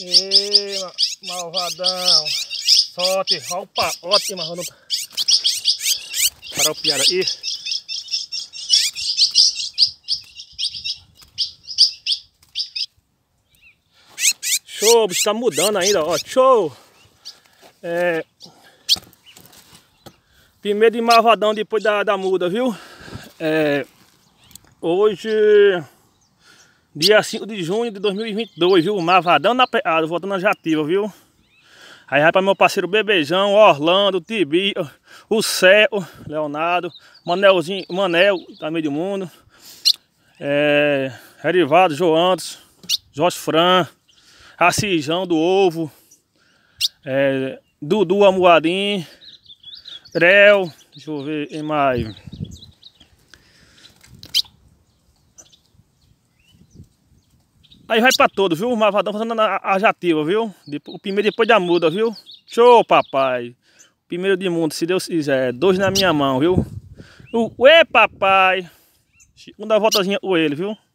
Ei, malvadão. Solte. Opa, ótima. Vamos parar o piada, aí. Show, bicho tá mudando ainda, ó. Show. É... Primeiro de malvadão depois da, da muda, viu? É... Hoje... Dia 5 de junho de 2022, viu? Mavadão na peada, ah, voltando na Jativa, viu? Aí vai para meu parceiro Bebejão, Orlando, Tibi, o Céu, Leonardo, Manelzinho, Manel, tá meio do mundo. É, Herivado, Joantos, Jorge Fran, Assijão do Ovo, é, Dudu Amuadim, Creu, deixa eu ver, em mais. Aí vai pra todo, viu? O Mavadão fazendo a, a jativa, viu? o primeiro depois da muda, viu? Show, papai! Primeiro de mundo, se Deus quiser. Dois na minha mão, viu? O, ué, papai! Uma voltazinha, com ele, viu?